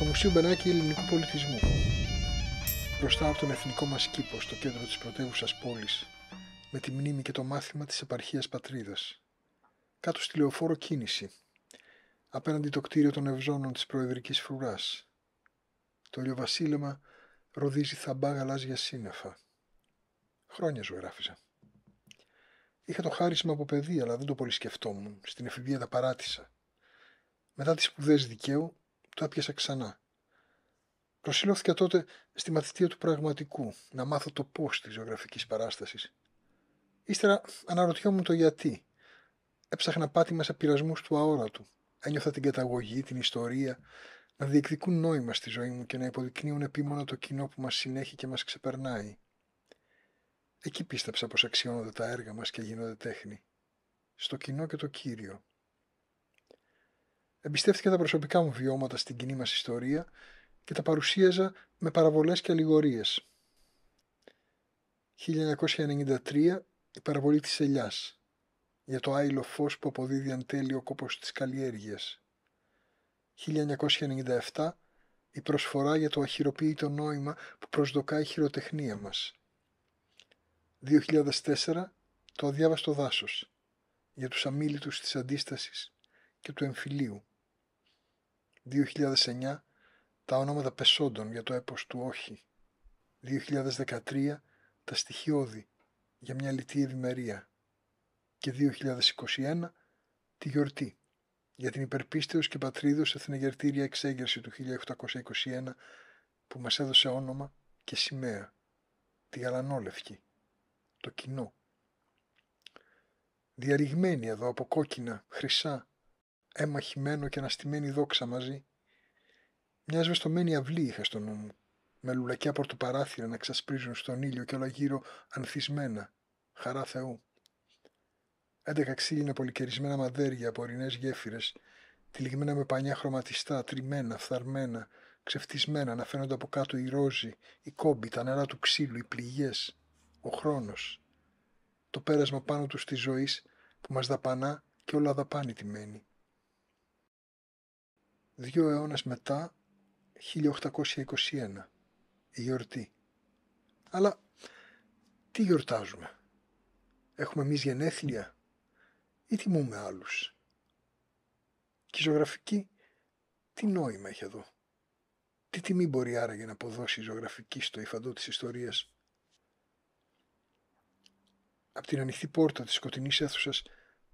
στο Μουσείο Μπενάκη Ελληνικού Πολιτισμού, μπροστά από τον εθνικό μας κήπο στο κέντρο της Πρωτεύουσας πόλης, με τη μνήμη και το μάθημα της επαρχίας Πατρίδας, κάτω στη λεωφόρο κίνηση, απέναντι το κτίριο των ευζώνων της προεδρικής φρουράς. Το ηλιοβασίλεμα ροδίζει θαμπά γαλάζια σύννεφα. Χρόνια ζωγράφιζα. Είχα το χάρισμα από παιδί, αλλά δεν το πολύ σκεφτόμουν. Στην εφηβεία τα παράτησα. Μετά τις σπουδές δικαίου, το έπιασα ξανά. Προσήλωθηκα τότε στη μαθητεία του πραγματικού, να μάθω το πώς της ζωγραφικής παράστασης. Ύστερα αναρωτιόμουν το γιατί. Έψαχνα πάτη μέσα πειρασμούς του αόρατου. Ένιωθα την καταγωγή, την ιστορία, να διεκδικούν νόημα στη ζωή μου και να υποδεικνύουν επίμονα το κοινό που μας συνέχει και μας ξεπερνάει. Εκεί πίστεψα πως αξιώνονται τα έργα μας και γίνονται τέχνη. Στο κοινό και το κύριο εμπιστεύτηκα τα προσωπικά μου βιώματα στην κοινή μας ιστορία και τα παρουσίαζα με παραβολές και αλληγορίες. 1993 η παραβολή της ελιάς για το άειλο φως που αποδίδει αν τέλει ο κόπος της καλλιέργειας. 1997 η προσφορά για το αχυροποίητο νόημα που προσδοκάει η χειροτεχνία μας. 2004 το αδιάβαστο δάσος για τους αμήλυτους της αντίστασης και του εμφυλίου. 2009 τα ονόματα πεσόντων για το έπος του όχι. 2013 τα στοιχειώδη για μια λιτή ευημερία. Και 2021 τη γιορτή για την υπερπίστεως και πατρίδος εθνεγερτήρια εξέγερση του 1821 που μας έδωσε όνομα και σημαία, τη γαλανόλευκη, το κοινό. Διαρριγμένη εδώ από κόκκινα, χρυσά, αίμα και αναστημένη δόξα μαζί. Μια σβεστομένη αυλή είχα στο νου μου, με λουλακιά πορτοπαράθυρα να ξασπρίζουν στον ήλιο και όλα γύρω ανθισμένα. Χαρά Θεού. Έντεκα ξύλινα πολυκερισμένα μαδέρια από ορεινές γέφυρες, τυλιγμένα με πανιά χρωματιστά, τριμμένα, φθαρμένα, ξεφτισμένα, να φαίνονται από κάτω οι ρόζοι, η κόμποι, τα νερά του ξύλου, οι πληγές, ο χρόνος. Το πέρασμα πάνω τους της ζωής που μας δαπανά και όλα δαπάνη τιμένη. Δύο αιώνες μετά, 1821, η γιορτή. Αλλά τι γιορτάζουμε. Έχουμε εμείς γενέθλια ή τιμούμε άλλους. Και η ζωγραφική τι νόημα έχει εδώ. Τι τιμή μπορεί άραγε να αποδώσει η ζωγραφική στο υφαντό της ιστορίας. Από την ανοιχτή πόρτα της σκοτεινής αίθουσας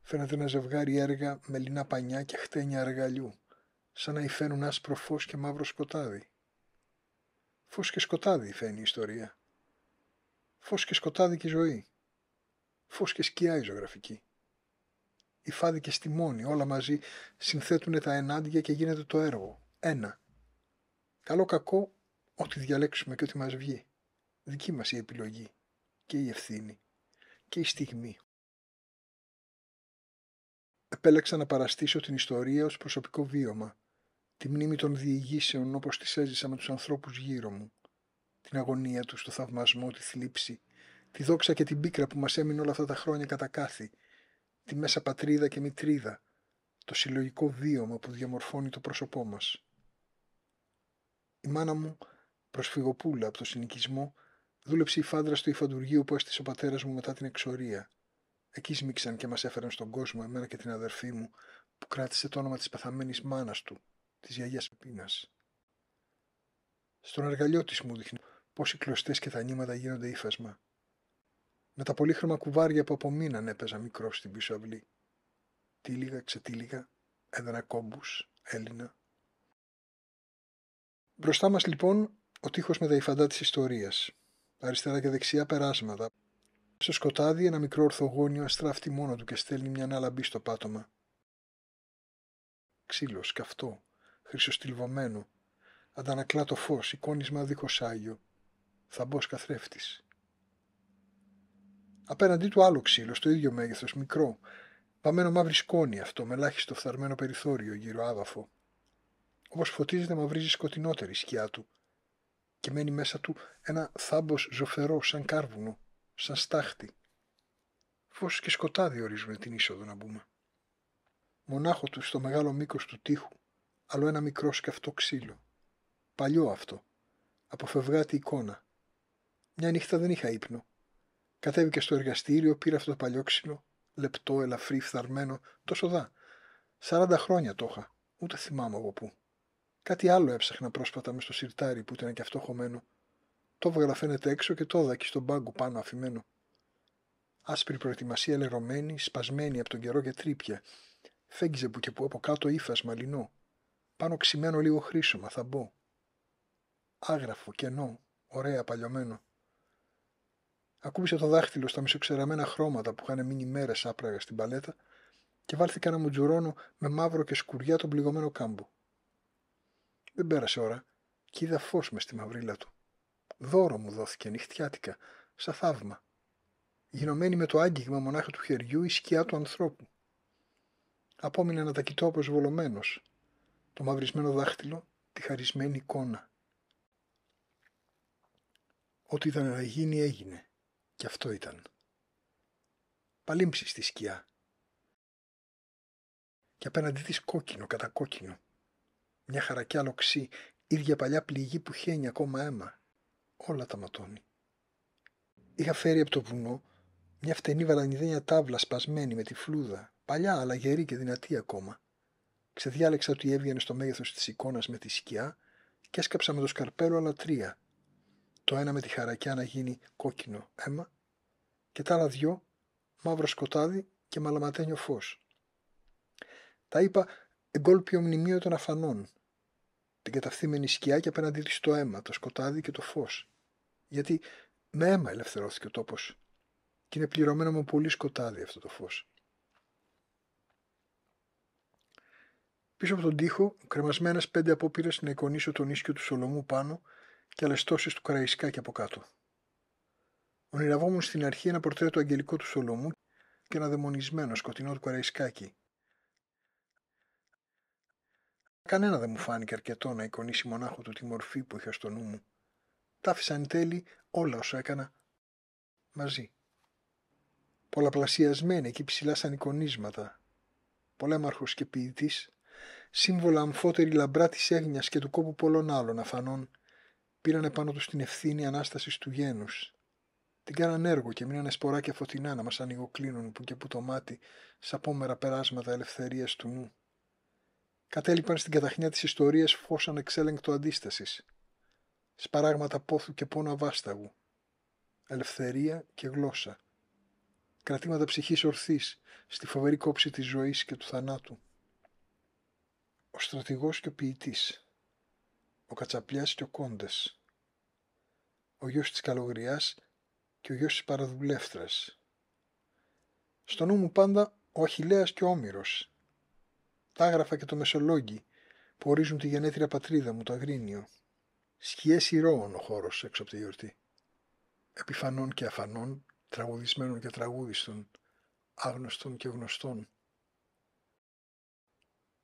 φαίνεται ένα ζευγάρι έργα με λινά πανιά και χτένια αργαλιού σαν να υφαίνουν άσπρο φως και μαύρο σκοτάδι. Φως και σκοτάδι υφαίνει η ιστορία. Φως και σκοτάδι και ζωή. Φως και σκιά η ζωγραφική. Η φάδη και στη μόνη, όλα μαζί συνθέτουν τα ενάντια και γίνεται το έργο. Ένα. Καλό κακό, ό,τι διαλέξουμε και ό,τι μας βγει. Δική μας η επιλογή και η ευθύνη και η στιγμή. Επέλεξα να παραστήσω την ιστορία ως προσωπικό βίωμα τη μνήμη των διηγήσεων όπως τις έζησα με τους ανθρώπους γύρω μου, την αγωνία τους το θαυμασμό, τη θλίψη, τη δόξα και την πίκρα που μας έμεινε όλα αυτά τα χρόνια κατά κάθε, τη μέσα πατρίδα και μητρίδα, το συλλογικό βίωμα που διαμορφώνει το πρόσωπό μας. Η μάνα μου, προσφυγοπούλα από το συνοικισμό, δούλεψε η φάντρα στο υφαντουργείο που έστησε ο πατέρας μου μετά την εξορία. Εκεί σμίξαν και μας έφεραν στον κόσμο εμένα και την αδερφή μου, που κράτησε το όνομα της πεθαμένης μάνας του, της γιαγιάς πίνας. Στον αργαλιό της μου δείχνει πως οι κλωστές και τα νήματα γίνονται ύφασμα. Με τα πολύχρωμα κουβάρια που από μήναν έπαιζα μικρό στην πίσω αυλή. Τύλιγα, ξετύλιγα, έδανα κόμπους, Έλληνα. Μπροστά μας λοιπόν ο τείχος με τα υφαντά της ιστορίας. Αριστερά και δεξιά περάσματα. Στο σκοτάδι ένα μικρό ορθογόνιο αστράφτει μόνο του και στέλνει μια ανάλαμπή στο πάτωμα. Ξύλο, καυτό, χρυσοστυλβωμένο. Αντανακλά το φως, εικόνισμα δίχως άγιο. Θαμπός καθρέφτης. Απέναντί του άλλο ξύλο, στο ίδιο μέγεθος, μικρό. Παμένο μαύρη σκόνη αυτό, με ελάχιστο φθαρμένο περιθώριο γύρω άδαφο. Όπως φωτίζεται μαυρίζει σκοτεινότερη η σκιά του και μένει μέσα του ένα θάμπος ζωφερό σαν κάρβουνο, σαν στάχτη. Φως και σκοτάδι ορίζουμε την είσοδο να μπούμε. Μονάχο του στο μεγάλο μήκος του τείχου άλλο ένα μικρό σκαυτό ξύλο. Παλιό αυτό. Αποφευγάτη εικόνα. Μια νύχτα δεν είχα ύπνο. Κατέβηκε στο εργαστήριο, πήρα αυτό το παλιό ξύλο, λεπτό, ελαφρύ, φθαρμένο, τόσο δά. Σαράντα χρόνια το είχα, ούτε θυμάμαι από πού. Κάτι άλλο έψαχνα πρόσφατα μες στο σιρτάρι που ήταν και αυτό χωμένο. Το έβγαλα φαίνεται έξω και το δάκι στον πάγκο πάνω αφημένο. Άσπρη προετοιμασία λερωμένη, σπασμένη από τον καιρό και τρύπια. Φέγγιζε που και που από κάτω ύφασμα λινό πάνω ξημένο λίγο χρήσωμα, θα μπω. Άγραφο, κενό, ωραία, παλιωμένο. Ακούμπησε το δάχτυλο στα μισοξεραμένα χρώματα που είχαν μείνει μέρες άπραγα στην παλέτα και βάλθηκα να μου τζουρώνω με μαύρο και σκουριά τον πληγωμένο κάμπο. Δεν πέρασε ώρα και είδα φως μες στη μαυρίλα του. Δώρο μου δόθηκε νυχτιάτικα, σαν θαύμα. Γινωμένη με το άγγιγμα μονάχα του χεριού η σκιά του ανθρώπου. Απόμεινα να τα κοιτώ προσβολωμένο, το μαυρισμένο δάχτυλο, τη χαρισμένη εικόνα. Ό,τι ήταν να γίνει έγινε. Και αυτό ήταν. Παλίμψη στη σκιά. Και απέναντί της κόκκινο, κατακόκκινο. Μια χαρακιά λοξή, ίδια παλιά πληγή που χαίνει ακόμα αίμα. Όλα τα ματώνει. Είχα φέρει από το βουνό μια φτενή βαλανιδένια τάβλα σπασμένη με τη φλούδα, παλιά αλλά γερή και δυνατή ακόμα. Ξεδιάλεξα ότι έβγαινε στο μέγεθος της εικόνας με τη σκιά και έσκαψα με το σκαρπέλο άλλα τρία. Το ένα με τη χαρακιά να γίνει κόκκινο αίμα και τα άλλα δυο μαύρο σκοτάδι και μαλαματένιο φως. Τα είπα εγκόλπιο μνημείο των αφανών. Την καταφθήμενη σκιά και απέναντί της το αίμα, το σκοτάδι και το φως. Γιατί με αίμα ελευθερώθηκε ο τόπος. Και είναι πληρωμένο με πολύ σκοτάδι αυτό το φως. Πίσω από τον τοίχο, κρεμασμένες πέντε απόπειρες να εικονίσω τον ίσιο του Σολομού πάνω και αλεστώσει του Καραϊσκάκη από κάτω. Ονειραβόμουν στην αρχή ένα πορτρέτο αγγελικό του Σολομού και ένα δαιμονισμένο σκοτεινό του Καραϊσκάκη. Κανένα δεν μου φάνηκε αρκετό να εικονίσει μονάχο του τη μορφή που είχα στο νου μου. Τα άφησαν τέλει όλα όσα έκανα μαζί. Πολλαπλασιασμένοι εκεί ψηλά σαν εικονίσματα. Πολέμαρχος και ποιητής σύμβολα αμφότερη λαμπρά της έγνοιας και του κόπου πολλών άλλων αφανών, πήραν επάνω τους την ευθύνη ανάστασης του γένους. Την κάναν έργο και μείνανε σποράκια φωτεινά να μας ανοιγοκλίνουν που και που το μάτι, σαν πόμερα περάσματα ελευθερίας του νου. Κατέλειπαν στην καταχνιά της ιστορίας φως ανεξέλεγκτο αντίστασης. Σπαράγματα πόθου και πόνα βάσταγου. Ελευθερία και γλώσσα. Κρατήματα ψυχής ορθής στη φοβερή κόψη της ζωής και του θανάτου ο στρατηγός και ο ποιητής, ο κατσαπλιάς και ο κόντες, ο γιος της καλογριάς και ο γιος της παραδουλεύτρας. Στο νου μου πάντα ο Αχιλέας και ο Όμηρος. Τα άγραφα και το Μεσολόγγι που ορίζουν τη γενέθρια πατρίδα μου, το Αγρίνιο. Σκιές ηρώων ο χώρος έξω από τη γιορτή. Επιφανών και αφανών, τραγουδισμένων και τραγούδιστων, άγνωστων και γνωστών,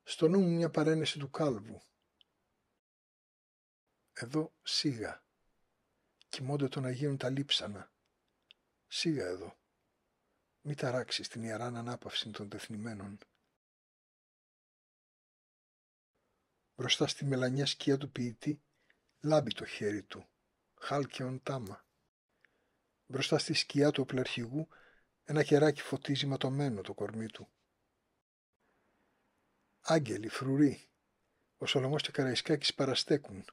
στο νου μου μια παρένεση του κάλβου. Εδώ σίγα. Κοιμώνται να γίνουν τα λείψανα. Σίγα εδώ. Μη ταράξεις την ιεράν ανάπαυση των τεθνημένων. Μπροστά στη μελανιά σκιά του ποιητή λάμπει το χέρι του. Χάλκιον τάμα. Μπροστά στη σκιά του οπλαρχηγού ένα κεράκι φωτίζει ματωμένο το κορμί του. Άγγελοι, φρουροί, ο Σολομός και ο Καραϊσκάκης παραστέκουν.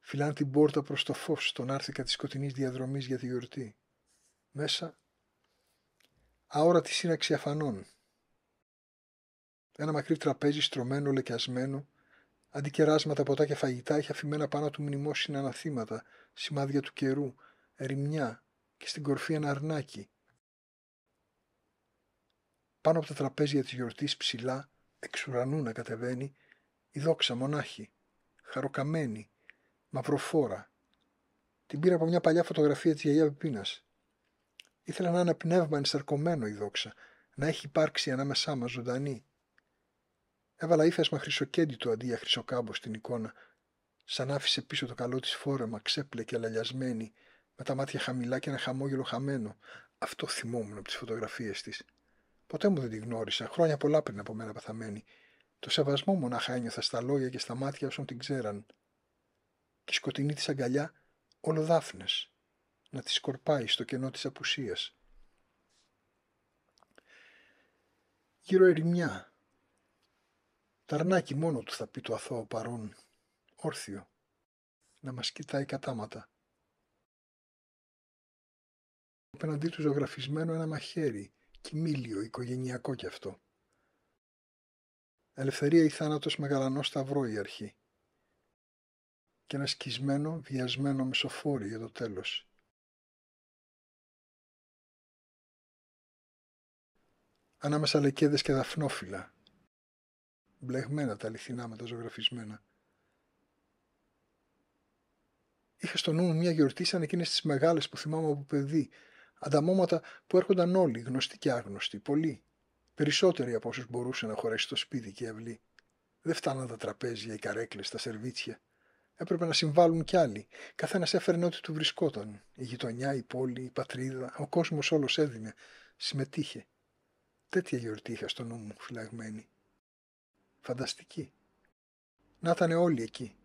Φυλάν την πόρτα προς το φως τον άρθηκα της σκοτεινής διαδρομής για τη γιορτή. Μέσα, αόρατη σύναξη αφανών. Ένα μακρύ τραπέζι στρωμένο, λεκιασμένο, αντικεράσματα, ποτά και φαγητά, έχει αφημένα πάνω του μνημόσυνα αναθήματα, σημάδια του καιρού, ερημιά και στην κορφή ένα αρνάκι. Πάνω από τα τραπέζια της ψηλά, εξ ουρανού να κατεβαίνει η δόξα μονάχη, χαροκαμένη, μαυροφόρα. Την πήρα από μια παλιά φωτογραφία της γιαγιάς Πεπίνας. Ήθελα να είναι πνεύμα ενσαρκωμένο η δόξα, να έχει υπάρξει ανάμεσά μας ζωντανή. Έβαλα ύφασμα χρυσοκέντητο αντί για χρυσοκάμπο στην εικόνα, σαν άφησε πίσω το καλό της φόρεμα, ξέπλε και αλαλιασμένη, με τα μάτια χαμηλά και ένα χαμόγελο χαμένο. Αυτό θυμόμουν από τις φωτογραφίες της. Ποτέ μου δεν τη γνώρισα, χρόνια πολλά πριν από μένα πεθαμένη. Το σεβασμό μονάχα ένιωθα στα λόγια και στα μάτια όσων την ξέραν. Τη σκοτεινή της αγκαλιά, όλο να τη σκορπάει στο κενό της απουσίας. Γύρω ερημιά. Ταρνάκι μόνο του θα πει το αθώο παρόν, όρθιο, να μας κοιτάει κατάματα. Απέναντί του ζωγραφισμένο ένα μαχαίρι, κοιμήλιο, οικογενειακό κι αυτό. Ελευθερία ή θάνατος με γαλανό σταυρό η αρχή. Και ένα σκισμένο, βιασμένο μεσοφόρι για το τέλος. Ανάμεσα λεκέδες και δαφνόφυλλα. Μπλεγμένα τα αληθινά με τα ζωγραφισμένα. Είχα στο νου μου μια γιορτή σαν εκείνες τις μεγάλες που θυμάμαι από παιδί, ανταμώματα που έρχονταν όλοι, γνωστοί και άγνωστοι, πολλοί, περισσότεροι από όσους μπορούσε να χωρέσει το σπίτι και η αυλή. Δεν φτάναν τα τραπέζια, οι καρέκλες, τα σερβίτσια. Έπρεπε να συμβάλλουν κι άλλοι. Καθένας έφερνε ό,τι του βρισκόταν. Η γειτονιά, η πόλη, η πατρίδα, ο κόσμος όλος έδινε. Συμμετείχε. Τέτοια γιορτή είχα στο νου μου, φυλαγμένη. Φανταστική. Να ήταν όλοι εκεί.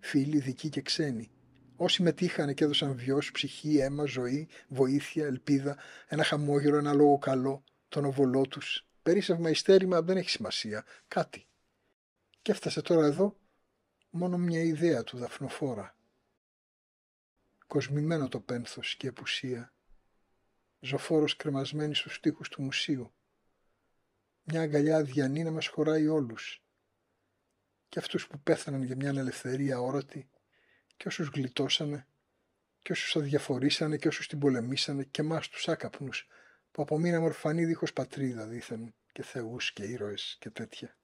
Φίλοι, δικοί και ξένοι όσοι μετήχανε και έδωσαν βιός, ψυχή, αίμα, ζωή, βοήθεια, ελπίδα, ένα χαμόγελο, ένα λόγο καλό, τον οβολό τους. Περίσευμα, ιστέρημα δεν έχει σημασία. Κάτι. Και έφτασε τώρα εδώ μόνο μια ιδέα του δαφνοφόρα. Κοσμημένο το πένθος και επουσία. Ζωφόρος κρεμασμένη στους τοίχους του μουσείου. Μια αγκαλιά αδιανή να μας χωράει όλους. Και αυτούς που πέθαναν για μια ελευθερία όρατη και όσους γλιτώσανε και όσους αδιαφορήσανε και όσους την πολεμήσανε και μας τους άκαπνους που απομείναμε ορφανοί δίχως πατρίδα δήθεν και θεούς και ήρωες και τέτοια.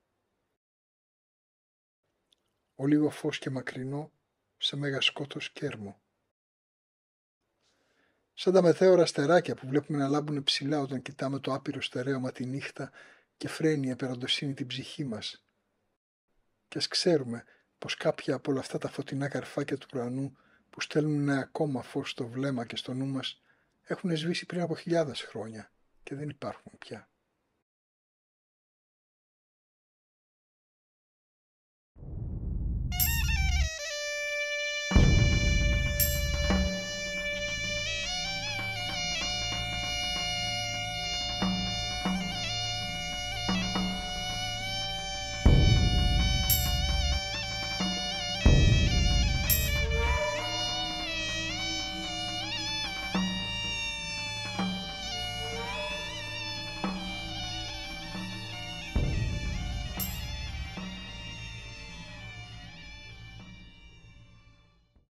Ο λίγο φως και μακρινό σε μέγα σκότος κέρμο. Σαν τα μεθέωρα στεράκια που βλέπουμε να λάμπουν ψηλά όταν κοιτάμε το άπειρο στερέωμα τη νύχτα και φρένει η την ψυχή μας. Και ας ξέρουμε πως κάποια από όλα αυτά τα φωτεινά καρφάκια του ουρανού που στέλνουν ακόμα φως στο βλέμμα και στο νου μας έχουν σβήσει πριν από χιλιάδες χρόνια και δεν υπάρχουν πια.